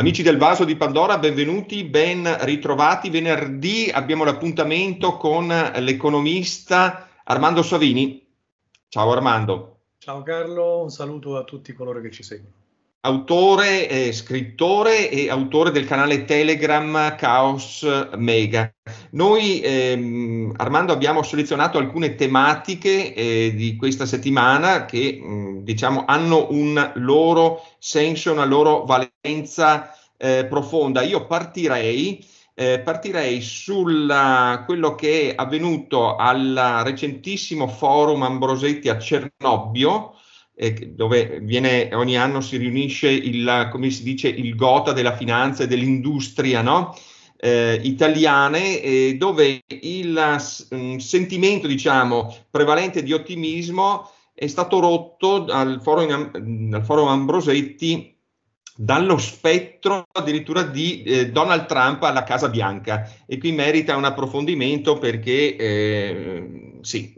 Amici del Vaso di Pandora, benvenuti, ben ritrovati. Venerdì abbiamo l'appuntamento con l'economista Armando Savini. Ciao Armando. Ciao Carlo, un saluto a tutti coloro che ci seguono. Autore, eh, scrittore e autore del canale Telegram Chaos Mega. Noi, ehm, Armando, abbiamo selezionato alcune tematiche eh, di questa settimana che mh, mm, diciamo hanno un loro senso, una loro valenza eh, profonda. Io partirei, eh, partirei su quello che è avvenuto al recentissimo forum Ambrosetti a Cernobbio, eh, dove viene, ogni anno si riunisce il, come si dice, il gota della finanza e dell'industria no? eh, italiane, eh, dove il mh, sentimento diciamo, prevalente di ottimismo è stato rotto dal forum, al forum Ambrosetti dallo spettro addirittura di eh, Donald Trump alla Casa Bianca e qui merita un approfondimento perché eh, sì,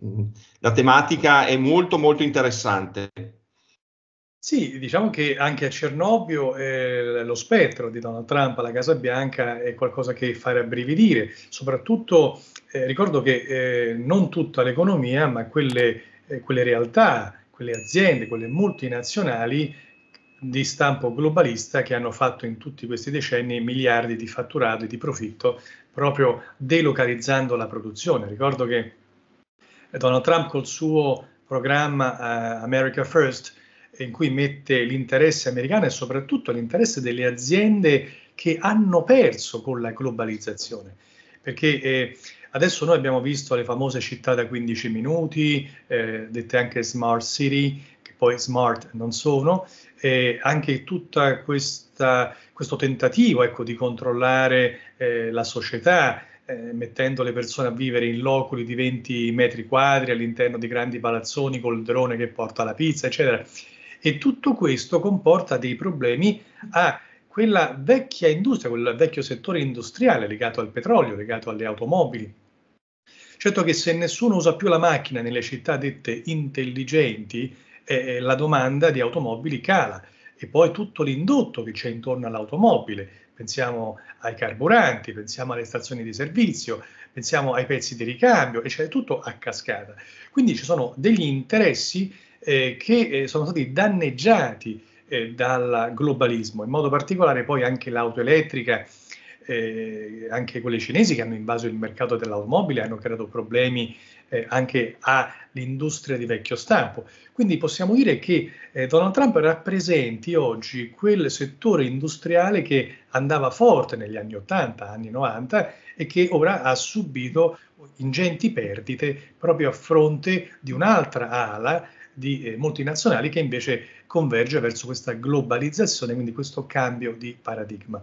la tematica è molto molto interessante. Sì, diciamo che anche a Cernobbio eh, lo spettro di Donald Trump alla Casa Bianca è qualcosa che fa rabbrividire, soprattutto eh, ricordo che eh, non tutta l'economia, ma quelle, eh, quelle realtà, quelle aziende, quelle multinazionali di stampo globalista che hanno fatto in tutti questi decenni miliardi di fatturato e di profitto proprio delocalizzando la produzione. Ricordo che Donald Trump col suo programma uh, America First in cui mette l'interesse americano e soprattutto l'interesse delle aziende che hanno perso con la globalizzazione. Perché eh, adesso noi abbiamo visto le famose città da 15 minuti, eh, dette anche smart city, che poi smart non sono, eh, anche tutto questo tentativo ecco, di controllare eh, la società, eh, mettendo le persone a vivere in loculi di 20 metri quadri all'interno di grandi palazzoni col drone che porta la pizza, eccetera. E tutto questo comporta dei problemi a quella vecchia industria, quel vecchio settore industriale legato al petrolio, legato alle automobili. Certo che se nessuno usa più la macchina nelle città dette intelligenti, eh, eh, la domanda di automobili cala e poi tutto l'indotto che c'è intorno all'automobile, pensiamo ai carburanti, pensiamo alle stazioni di servizio, pensiamo ai pezzi di ricambio, e c'è tutto a cascata. Quindi ci sono degli interessi eh, che eh, sono stati danneggiati eh, dal globalismo, in modo particolare poi anche l'auto elettrica, eh, anche quelle cinesi che hanno invaso il mercato dell'automobile, hanno creato problemi eh, anche all'industria di vecchio stampo. Quindi possiamo dire che eh, Donald Trump rappresenti oggi quel settore industriale che andava forte negli anni 80, anni 90 e che ora ha subito ingenti perdite proprio a fronte di un'altra ala di eh, multinazionali che invece converge verso questa globalizzazione, quindi questo cambio di paradigma.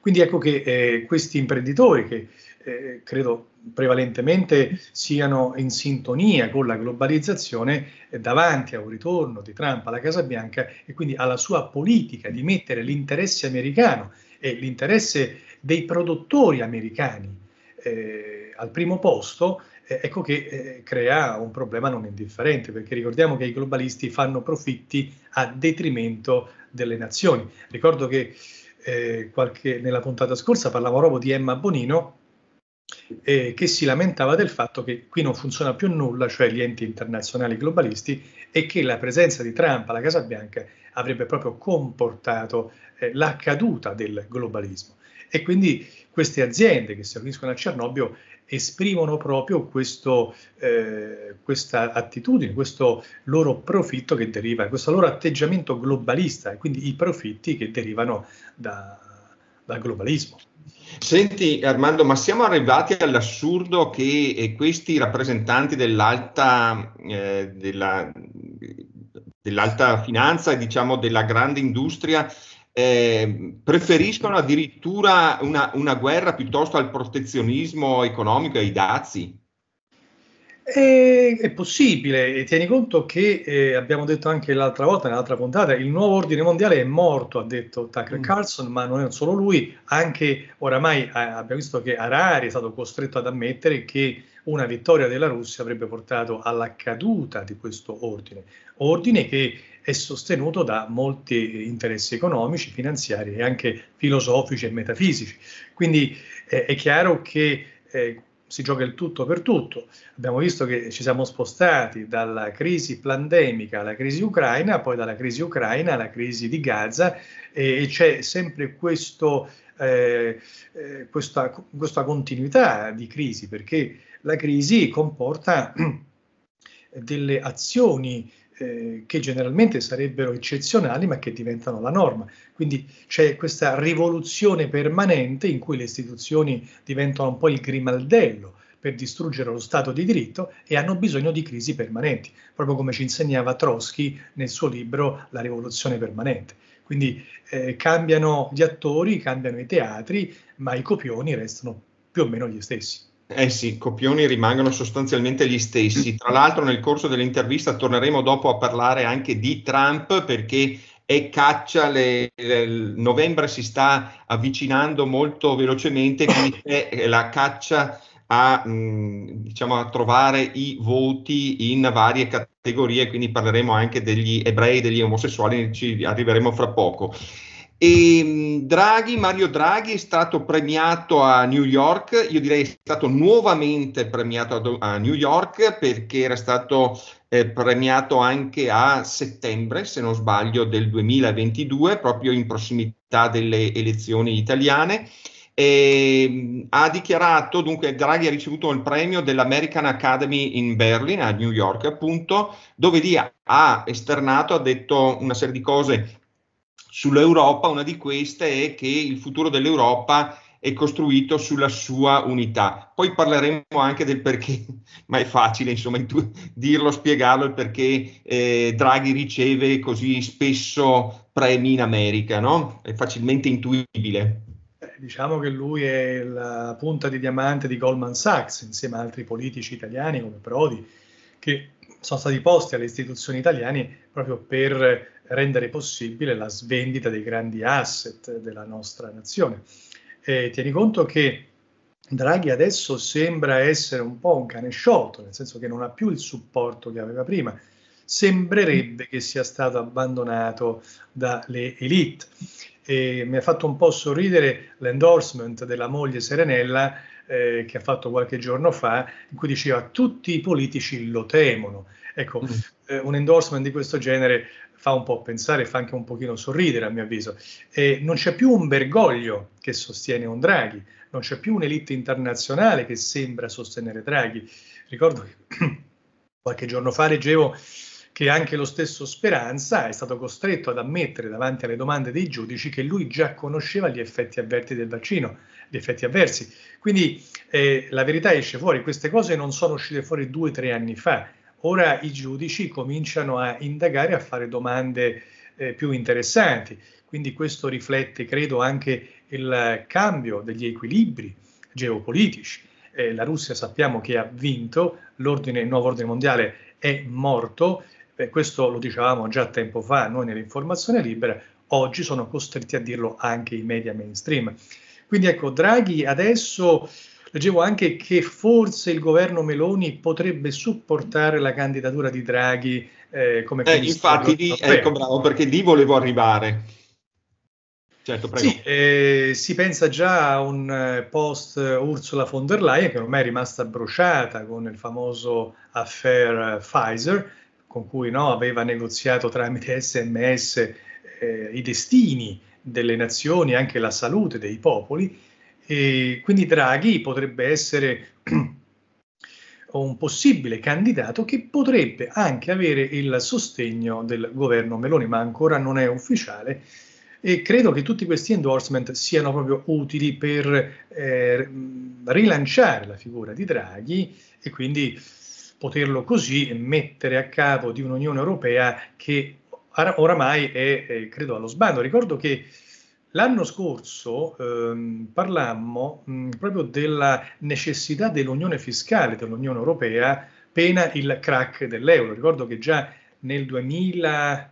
Quindi ecco che eh, questi imprenditori che eh, credo prevalentemente siano in sintonia con la globalizzazione eh, davanti a un ritorno di Trump alla Casa Bianca e quindi alla sua politica di mettere l'interesse americano e l'interesse dei produttori americani eh, al primo posto, eh, ecco che eh, crea un problema non indifferente, perché ricordiamo che i globalisti fanno profitti a detrimento delle nazioni. Ricordo che eh, qualche, nella puntata scorsa parlavo proprio di Emma Bonino, eh, che si lamentava del fatto che qui non funziona più nulla, cioè gli enti internazionali globalisti, e che la presenza di Trump alla Casa Bianca avrebbe proprio comportato eh, la caduta del globalismo. E quindi queste aziende che si riuniscono a Cernobbio esprimono proprio questo, eh, questa attitudine, questo loro profitto che deriva, questo loro atteggiamento globalista e quindi i profitti che derivano da, dal globalismo. Senti Armando, ma siamo arrivati all'assurdo che eh, questi rappresentanti dell'alta, eh, della, dell'alta finanza e diciamo della grande industria eh, preferiscono addirittura una, una, guerra piuttosto al protezionismo economico e ai dazi? È, è possibile, e tieni conto che eh, abbiamo detto anche l'altra volta, nell'altra puntata, il nuovo ordine mondiale è morto, ha detto Tucker mm. Carlson, ma non solo lui, anche oramai a, eh, abbiamo visto che Harari è stato costretto ad ammettere che una vittoria della Russia avrebbe portato alla caduta di questo ordine, ordine che è sostenuto da molti interessi economici, finanziari e anche filosofici e metafisici. Quindi eh, è chiaro che eh, si gioca il tutto per tutto. Abbiamo visto che ci siamo spostati dalla crisi pandemica alla crisi ucraina, poi dalla crisi ucraina alla crisi di Gaza e, e c'è sempre questo, eh, eh questa, questa, continuità di crisi perché la crisi comporta delle azioni eh, che generalmente sarebbero eccezionali ma che diventano la norma. Quindi c'è questa rivoluzione permanente in cui le istituzioni diventano un po' il grimaldello per distruggere lo Stato di diritto e hanno bisogno di crisi permanenti, proprio come ci insegnava Trotsky nel suo libro La rivoluzione permanente. Quindi eh, cambiano gli attori, cambiano i teatri, ma i copioni restano più o meno gli stessi. Eh sì, i copioni rimangono sostanzialmente gli stessi. Tra l'altro nel corso dell'intervista torneremo dopo a parlare anche di Trump perché è caccia, le, le, novembre si sta avvicinando molto velocemente, quindi è la caccia a, mh, mm, diciamo, a trovare i voti in varie categorie, quindi parleremo anche degli ebrei, degli omosessuali, ci arriveremo fra poco. E ehm, Draghi, Mario Draghi è stato premiato a New York, io direi è stato nuovamente premiato a New York perché era stato eh, premiato anche a settembre, se non sbaglio, del 2022, proprio in prossimità delle elezioni italiane. E, ehm, ha dichiarato, dunque Draghi ha ricevuto il premio dell'American Academy in Berlin, a New York appunto, dove lì ha esternato, ha detto una serie di cose sull'Europa, una di queste è che il futuro dell'Europa è costruito sulla sua unità. Poi parleremo anche del perché, ma è facile insomma intu- dirlo, spiegarlo, il perché eh, Draghi riceve così spesso premi in America, no? È facilmente intuibile. Eh, diciamo che lui è la punta di diamante di Goldman Sachs, insieme ad altri politici italiani come Prodi, che sono stati posti alle istituzioni italiane proprio per rendere possibile la svendita dei grandi asset della nostra nazione. Eh, tieni conto che Draghi adesso sembra essere un po' un cane sciolto, nel senso che non ha più il supporto che aveva prima. Sembrerebbe che sia stato abbandonato dalle elite. E mi ha fatto un po' sorridere l'endorsement della moglie Serenella eh, che ha fatto qualche giorno fa, in cui diceva tutti i politici lo temono. Ecco, mm. eh, un endorsement di questo genere fa un po' pensare, fa anche un pochino sorridere a mio avviso. Eh, non c'è più un Bergoglio che sostiene un Draghi, non c'è più un'elite internazionale che sembra sostenere Draghi. Ricordo che qualche giorno fa leggevo che anche lo stesso Speranza è stato costretto ad ammettere davanti alle domande dei giudici che lui già conosceva gli effetti avverti del vaccino, gli effetti avversi. Quindi eh, la verità esce fuori, queste cose non sono uscite fuori due o tre anni fa, ora i giudici cominciano a indagare, a fare domande eh, più interessanti, quindi questo riflette, credo, anche il cambio degli equilibri geopolitici. Eh, la Russia sappiamo che ha vinto, l'ordine, il nuovo ordine mondiale è morto, eh, questo lo dicevamo già tempo fa noi nell'informazione libera, oggi sono costretti a dirlo anche i media mainstream. Quindi ecco, Draghi adesso leggevo anche che forse il governo Meloni potrebbe supportare la candidatura di Draghi eh, come eh, Infatti, lì, ecco bravo, perché lì volevo arrivare. Certo, sì, eh, si pensa già a un eh, post Ursula von der Leyen che ormai è rimasta bruciata con il famoso affair eh, Pfizer, con cui no, aveva negoziato tramite sms eh, i destini delle nazioni, anche la salute dei popoli. E quindi Draghi potrebbe essere un possibile candidato che potrebbe anche avere il sostegno del governo Meloni, ma ancora non è ufficiale. E credo che tutti questi endorsement siano proprio utili per eh, rilanciare la figura di Draghi e quindi poterlo così mettere a capo di un'Unione Europea che oramai è, eh, credo, allo sbando. Ricordo che l'anno scorso ehm, parlammo mh, proprio della necessità dell'unione fiscale dell'Unione Europea pena il crack dell'euro. Ricordo che già nel 2011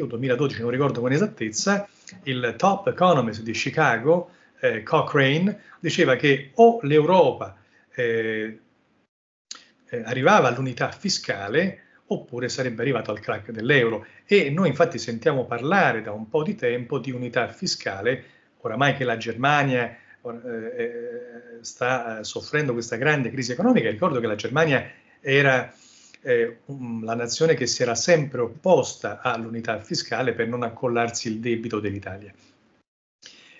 o 2012, non ricordo con esattezza, il top economist di Chicago, eh, Cochrane, diceva che o l'Europa eh, eh, arrivava all'unità fiscale oppure sarebbe arrivato al crack dell'euro. E noi infatti sentiamo parlare da un po' di tempo di unità fiscale, oramai che la Germania eh, eh, sta eh, soffrendo questa grande crisi economica, ricordo che la Germania era eh, um, la nazione che si era sempre opposta all'unità fiscale per non accollarsi il debito dell'Italia.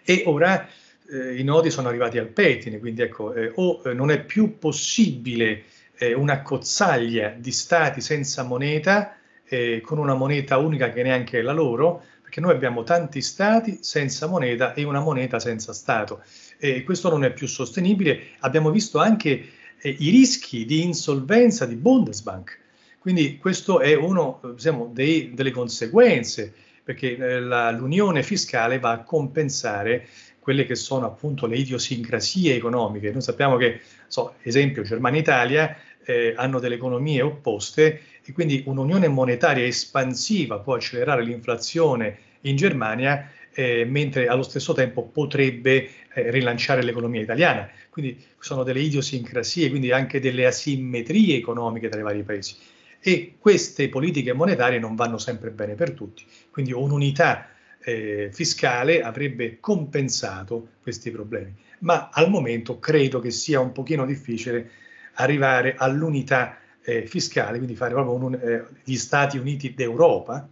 E ora eh, i nodi sono arrivati al pettine, quindi ecco, eh, o non è più possibile eh, una cozzaglia di stati senza moneta, eh, con una moneta unica che neanche è la loro, perché noi abbiamo tanti stati senza moneta e una moneta senza Stato. E questo non è più sostenibile. Abbiamo visto anche eh, i rischi di insolvenza di Bundesbank. Quindi questo è uno diciamo, delle conseguenze, perché eh, la, l'unione fiscale va a compensare quelle che sono appunto le idiosincrasie economiche. Noi sappiamo che, so, esempio, Germania-Italia eh, hanno delle economie opposte e quindi un'unione monetaria espansiva può accelerare l'inflazione in Germania, eh, mentre allo stesso tempo potrebbe eh, rilanciare l'economia italiana. Quindi sono delle idiosincrasie, quindi anche delle asimmetrie economiche tra i vari paesi. E queste politiche monetarie non vanno sempre bene per tutti, quindi un'unità eh, fiscale avrebbe compensato questi problemi. Ma al momento credo che sia un pochino difficile arrivare all'unità eh, fiscale, quindi fare proprio un, eh, gli Stati Uniti d'Europa,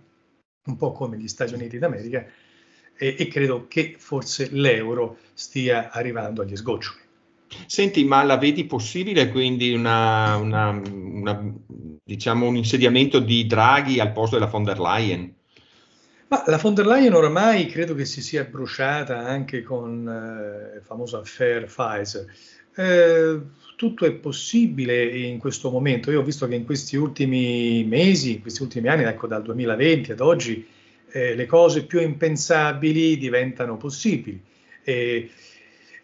un po' come gli Stati Uniti d'America, eh, e credo che forse l'euro stia arrivando agli sgoccioli. Senti, ma la vedi possibile quindi una, una, una, diciamo un insediamento di Draghi al posto della von der Leyen? Ma la von der Leyen ormai credo che si sia bruciata anche con eh, il famoso affair Pfizer. Eh, tutto è possibile in questo momento. Io ho visto che in questi ultimi mesi, in questi ultimi anni, ecco dal 2020 ad oggi, eh, le cose più impensabili diventano possibili. E,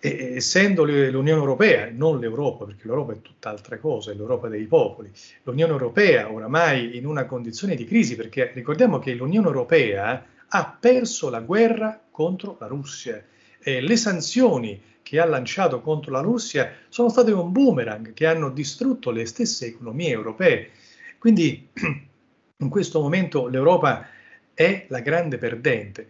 e, essendo l'Unione Europea, non l'Europa, perché l'Europa è tutt'altra cosa, è l'Europa dei popoli, l'Unione Europea oramai in una condizione di crisi, perché ricordiamo che l'Unione Europea ha perso la guerra contro la Russia eh, le sanzioni che ha lanciato contro la Russia sono state un boomerang che hanno distrutto le stesse economie europee. Quindi in questo momento l'Europa è la grande perdente.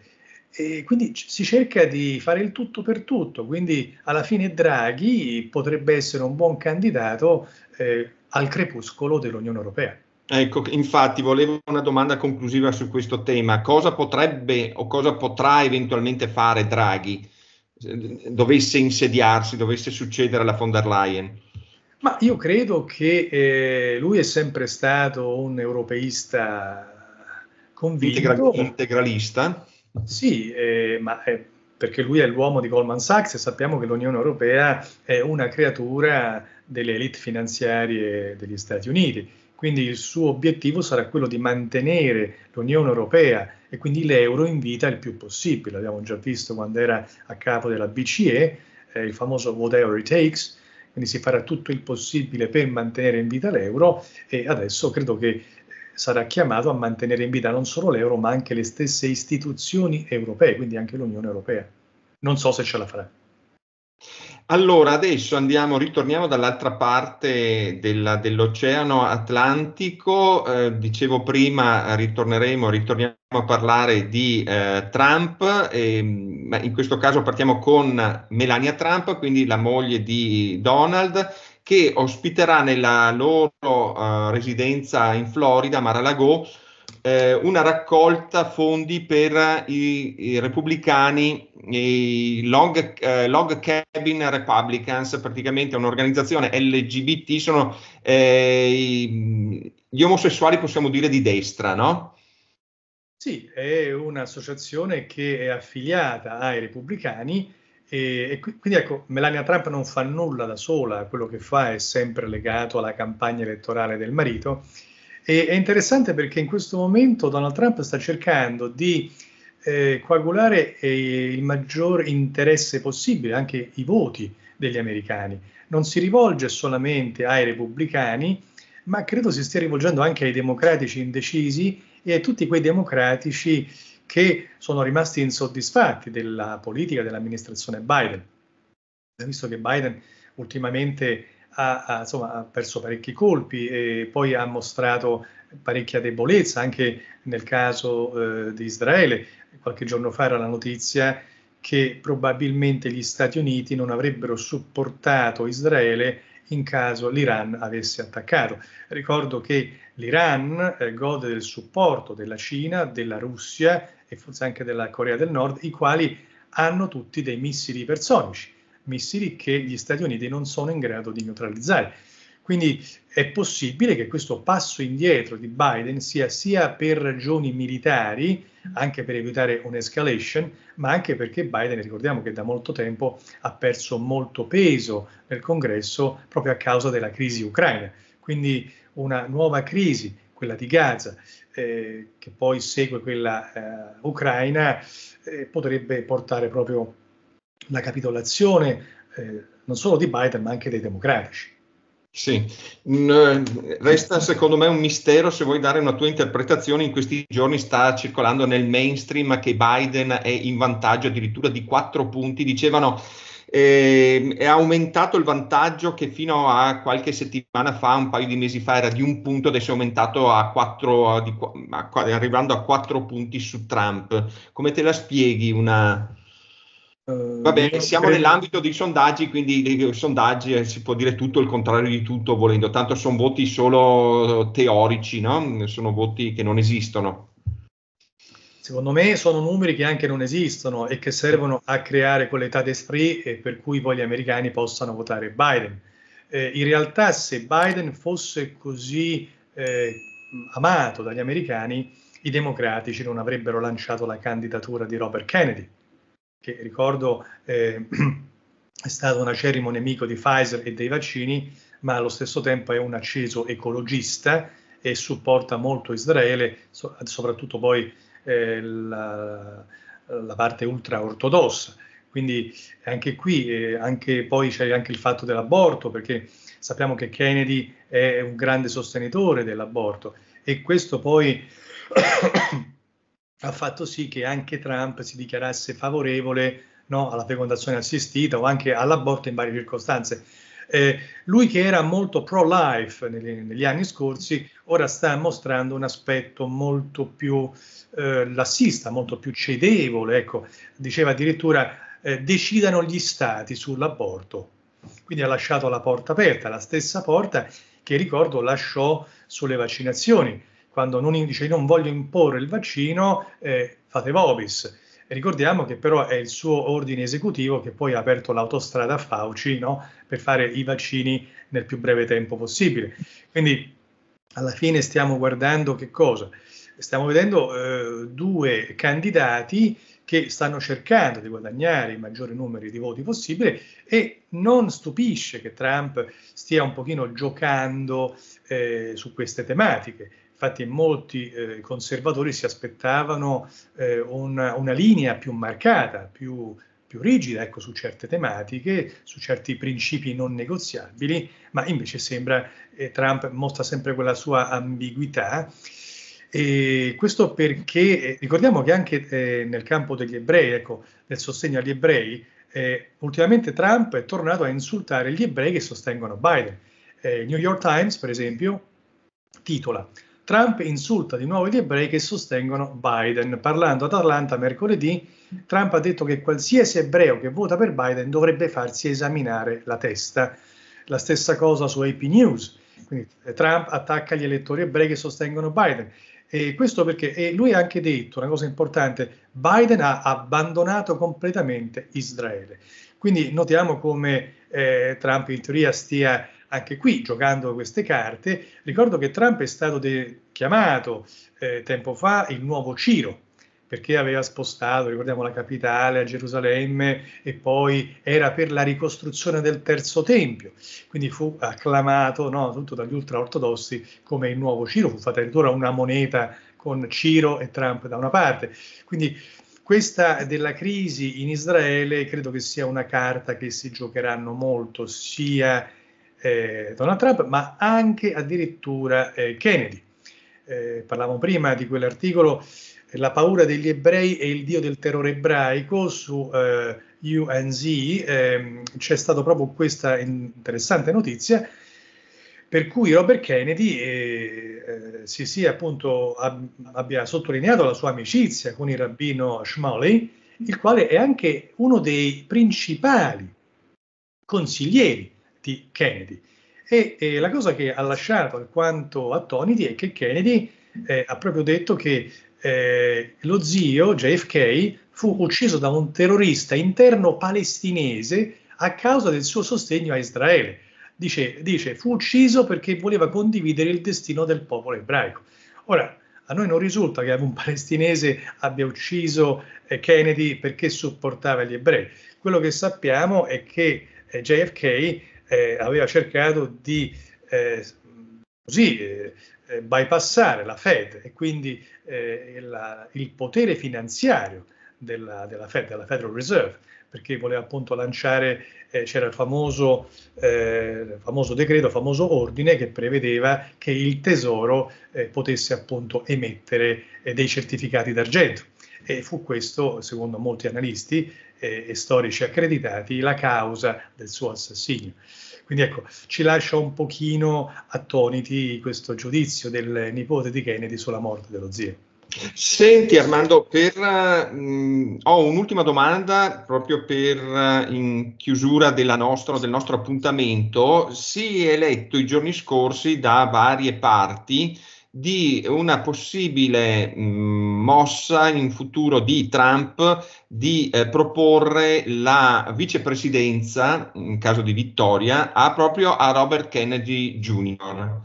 E quindi si cerca di fare il tutto per tutto, quindi alla fine Draghi potrebbe essere un buon candidato eh, al crepuscolo dell'Unione Europea. Ecco, infatti volevo una domanda conclusiva su questo tema. Cosa potrebbe o cosa potrà eventualmente fare Draghi? dovesse insediarsi, dovesse succedere alla von der Leyen? Ma io credo che eh, lui è sempre stato un europeista convinto. Integra- integralista? Sì, eh, ma è perché lui è l'uomo di Goldman Sachs e sappiamo che l'Unione Europea è una creatura delle elite finanziarie degli Stati Uniti. Quindi il suo obiettivo sarà quello di mantenere l'Unione Europea e quindi l'euro in vita il più possibile. L'abbiamo già visto quando era a capo della BCE, eh, il famoso whatever it takes, quindi si farà tutto il possibile per mantenere in vita l'euro e adesso credo che eh, sarà chiamato a mantenere in vita non solo l'euro ma anche le stesse istituzioni europee, quindi anche l'Unione Europea. Non so se ce la farà. Allora, adesso andiamo, ritorniamo dall'altra parte della, dell'Oceano Atlantico. Eh, dicevo prima, ritorneremo, ritorniamo a parlare di eh, Trump, e, ehm, ma in questo caso partiamo con Melania Trump, quindi la moglie di Donald, che ospiterà nella loro eh, residenza in Florida, Mar-a-Lago, eh, una raccolta fondi per i, i repubblicani, i Log, eh, Log, Cabin Republicans, praticamente è un'organizzazione LGBT, sono eh, gli omosessuali possiamo dire di destra, no? Sì, è un'associazione che è affiliata ai repubblicani e, e, quindi ecco, Melania Trump non fa nulla da sola, quello che fa è sempre legato alla campagna elettorale del marito e, è interessante perché in questo momento Donald Trump sta cercando di eh, coagulare eh, il maggior interesse possibile, anche i voti degli americani. Non si rivolge solamente ai repubblicani, ma credo si stia rivolgendo anche ai democratici indecisi e a tutti quei democratici che sono rimasti insoddisfatti della politica dell'amministrazione Biden. Visto che Biden ultimamente ha, ha, insomma, ha perso parecchi colpi e poi ha mostrato parecchia debolezza anche nel caso eh, di Israele. Qualche giorno fa era la notizia che probabilmente gli Stati Uniti non avrebbero supportato Israele in caso l'Iran avesse attaccato. Ricordo che l'Iran eh, gode del supporto della Cina, della Russia e forse anche della Corea del Nord, i quali hanno tutti dei missili ipersonici missili che gli Stati Uniti non sono in grado di neutralizzare. Quindi è possibile che questo passo indietro di Biden sia sia per ragioni militari, anche per evitare un'escalation, ma anche perché Biden, ricordiamo che da molto tempo ha perso molto peso nel congresso proprio a causa della crisi ucraina. Quindi una nuova crisi, quella di Gaza, eh, che poi segue quella eh, ucraina, eh, potrebbe portare proprio la capitolazione eh, non solo di Biden ma anche dei democratici. Sì, mm, eh, resta secondo me un mistero se vuoi dare una tua interpretazione. In questi giorni sta circolando nel mainstream che Biden è in vantaggio addirittura di quattro punti. Dicevano eh, è aumentato il vantaggio che fino a qualche settimana fa, un paio di mesi fa, era di un punto, adesso è aumentato a 4, arrivando a quattro punti su Trump. Come te la spieghi una, eh, Va bene, siamo nell'ambito dei sondaggi, quindi dei sondaggi eh, si può dire tutto il contrario di tutto volendo, tanto sono voti solo eh, teorici, no? sono voti che non esistono. Secondo me sono numeri che anche non esistono e che servono a creare quell'età d'esprit per cui poi gli americani possano votare Biden. Eh, in realtà se Biden fosse così eh, amato dagli americani, i democratici non avrebbero lanciato la candidatura di Robert Kennedy che ricordo eh, è stato un acerrimo nemico di Pfizer e dei vaccini, ma allo stesso tempo è un acceso ecologista e supporta molto Israele, so, soprattutto poi eh, la, la, parte ultraortodossa. Quindi anche qui, eh, anche poi c'è anche il fatto dell'aborto, perché sappiamo che Kennedy è un grande sostenitore dell'aborto e questo poi ha fatto sì che anche Trump si dichiarasse favorevole no, alla fecondazione assistita o anche all'aborto in varie circostanze. Eh, lui che era molto pro-life negli, negli, anni scorsi, ora sta mostrando un aspetto molto più eh, lassista, molto più cedevole. Ecco. Diceva addirittura eh, decidano gli stati sull'aborto. Quindi ha lasciato la porta aperta, la stessa porta che ricordo lasciò sulle vaccinazioni quando non dice non voglio imporre il vaccino, eh, fate Vobis. Ricordiamo che però è il suo ordine esecutivo che poi ha aperto l'autostrada a Fauci no? per fare i vaccini nel più breve tempo possibile. Quindi alla fine stiamo guardando che cosa? Stiamo vedendo eh, due candidati che stanno cercando di guadagnare il maggiore numero di voti possibile e non stupisce che Trump stia un pochino giocando eh, su queste tematiche. Infatti molti eh, conservatori si aspettavano eh, una, una, linea più marcata, più, più rigida ecco, su certe tematiche, su certi principi non negoziabili, ma invece sembra eh, Trump mostra sempre quella sua ambiguità. E questo perché eh, ricordiamo che anche eh, nel campo degli ebrei, ecco, del sostegno agli ebrei, eh, ultimamente Trump è tornato a insultare gli ebrei che sostengono Biden. Eh, New York Times, per esempio, titola Trump insulta di nuovo gli ebrei che sostengono Biden. Parlando ad Atlanta mercoledì, Trump ha detto che qualsiasi ebreo che vota per Biden dovrebbe farsi esaminare la testa. La stessa cosa su AP News. Quindi eh, Trump attacca gli elettori ebrei che sostengono Biden. E questo perché e lui ha anche detto una cosa importante, Biden ha abbandonato completamente Israele. Quindi notiamo come eh, Trump in teoria stia anche qui giocando queste carte. Ricordo che Trump è stato de- chiamato eh, tempo fa il nuovo Ciro perché aveva spostato, ricordiamo, la capitale a Gerusalemme e poi era per la ricostruzione del Terzo Tempio. Quindi fu acclamato, no, tutto dagli ultraortodossi, come il nuovo Ciro, fu fatta addirittura una moneta con Ciro e Trump da una parte. Quindi questa della crisi in Israele credo che sia una carta che si giocheranno molto, sia eh, Donald Trump, ma anche addirittura eh, Kennedy. Eh, parlavamo prima di quell'articolo eh, La paura degli ebrei e il dio del terrore ebraico su eh, UNZ, ehm, c'è stata proprio questa interessante notizia per cui Robert Kennedy eh, eh, si sia appunto ab- abbia sottolineato la sua amicizia con il rabbino Shmoley, il quale è anche uno dei principali consiglieri di Kennedy. E, e la cosa che ha lasciato alquanto attoniti è che Kennedy eh, ha proprio detto che eh, lo zio JFK fu ucciso da un terrorista interno palestinese a causa del suo sostegno a Israele. Dice, dice fu ucciso perché voleva condividere il destino del popolo ebraico. Ora, a noi non risulta che un palestinese abbia ucciso eh, Kennedy perché supportava gli ebrei. Quello che sappiamo è che eh, JFK eh, aveva cercato di eh, così, eh, eh bypassare la Fed e quindi eh, la, il potere finanziario della, della, Fed, della Federal Reserve, perché voleva appunto lanciare, eh, c'era il famoso, eh, famoso decreto, famoso ordine che prevedeva che il tesoro eh, potesse appunto emettere eh, dei certificati d'argento. E fu questo, secondo molti analisti, eh, e storici accreditati la causa del suo assassinio. Quindi ecco, ci lascia un pochino attoniti questo giudizio del nipote di Kennedy sulla morte dello zio. Senti Armando, per, mh, mm, ho un'ultima domanda proprio per eh, in chiusura nostro, del nostro appuntamento. Si è letto i giorni scorsi da varie parti di una possibile mh, mossa in futuro di Trump di eh, proporre la vicepresidenza, in caso di vittoria, a, proprio a Robert Kennedy Jr.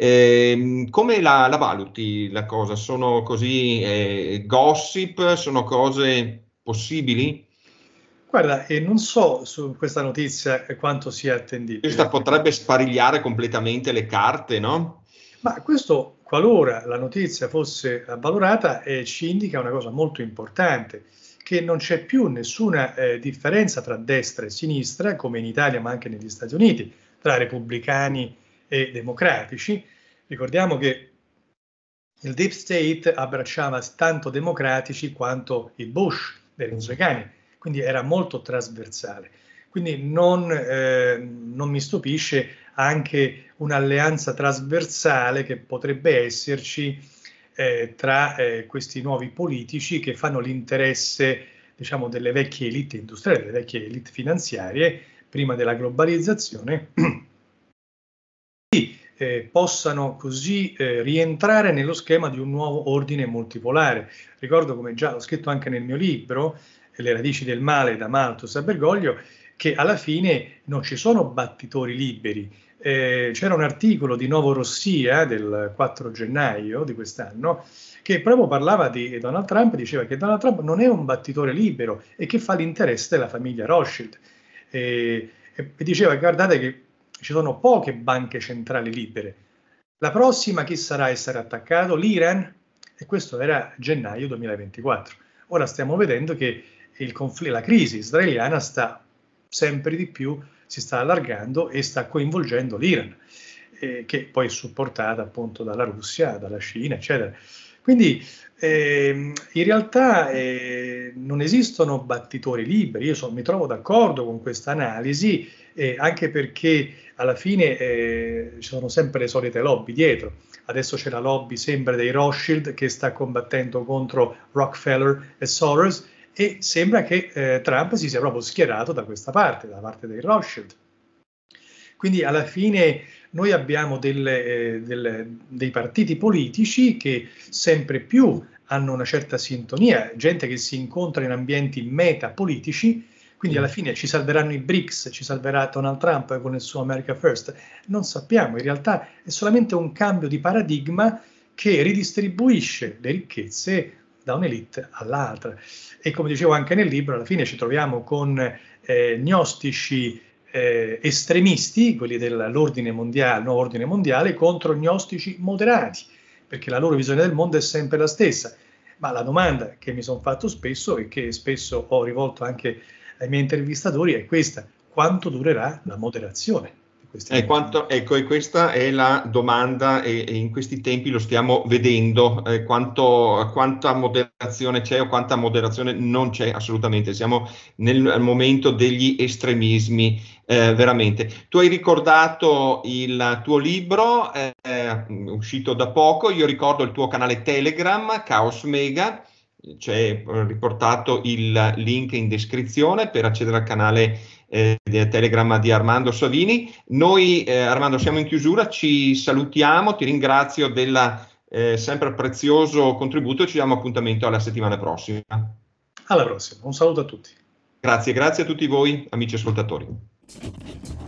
Eh, come la, la, valuti la cosa? Sono così eh, gossip? Sono cose possibili? Guarda, e non so su questa notizia quanto sia attendibile. Questa potrebbe sparigliare completamente le carte, no? Ma questo qualora la notizia fosse avvalorata, eh, ci indica una cosa molto importante, che non c'è più nessuna eh, differenza tra destra e sinistra, come in Italia ma anche negli Stati Uniti, tra repubblicani e democratici. Ricordiamo che il Deep State abbracciava tanto democratici quanto i Bush dei repubblicani, quindi era molto trasversale. Quindi non, eh, non mi stupisce anche un'alleanza trasversale che potrebbe esserci eh, tra eh, questi nuovi politici che fanno l'interesse diciamo, delle vecchie elite industriali, delle vecchie elite finanziarie, prima della globalizzazione, eh, possano così eh, rientrare nello schema di un nuovo ordine multipolare. Ricordo, come già ho scritto anche nel mio libro, Le radici del male da Malthus a Bergoglio, che alla fine non ci sono battitori liberi. Eh, c'era un articolo di Novo Rossia eh, del 4 gennaio di quest'anno che proprio parlava di Donald Trump, diceva che Donald Trump non è un battitore libero e che fa l'interesse della famiglia Rothschild. E, e diceva, guardate che ci sono poche banche centrali libere. La prossima chi sarà a essere attaccato? L'Iran? E questo era gennaio 2024. Ora stiamo vedendo che confl- la crisi israeliana sta sempre di più si sta allargando e sta coinvolgendo l'Iran, eh, che poi è supportata appunto dalla Russia, dalla Cina, eccetera. Quindi eh, in realtà eh, non esistono battitori liberi, io so, mi trovo d'accordo con questa analisi, eh, anche perché alla fine eh, ci sono sempre le solite lobby dietro. Adesso c'è la lobby, sembra, dei Rothschild che sta combattendo contro Rockefeller e Soros e sembra che eh, Trump si sia proprio schierato da questa parte, dalla parte dei Rothschild. Quindi alla fine noi abbiamo delle, eh, delle, dei partiti politici che sempre più hanno una certa sintonia, gente che si incontra in ambienti metapolitici, quindi alla fine ci salveranno i BRICS, ci salverà Donald Trump con il suo America First. Non sappiamo, in realtà è solamente un cambio di paradigma che ridistribuisce le ricchezze da un'elite all'altra. E come dicevo anche nel libro, alla fine ci troviamo con eh, gnostici eh, estremisti, quelli dell'ordine mondiale, nuovo ordine mondiale, contro gnostici moderati, perché la loro visione del mondo è sempre la stessa. Ma la domanda che mi sono fatto spesso e che spesso ho rivolto anche ai miei intervistatori è questa, quanto durerà la moderazione? E quanto, ecco, e questa è la domanda e, e, in questi tempi lo stiamo vedendo, eh, quanto, quanta moderazione c'è o quanta moderazione non c'è assolutamente, siamo nel momento degli estremismi eh, veramente. Tu hai ricordato il tuo libro eh, mm, uscito da poco, io ricordo il tuo canale Telegram, Chaos Mega, c'è eh, riportato il link in descrizione per accedere al canale Telegram eh, telegramma di Armando Savini. Noi, eh, Armando, siamo in chiusura, ci salutiamo, ti ringrazio del eh, sempre prezioso contributo e ci diamo appuntamento alla settimana prossima. Alla prossima, un saluto a tutti. Grazie, grazie a tutti voi, amici ascoltatori.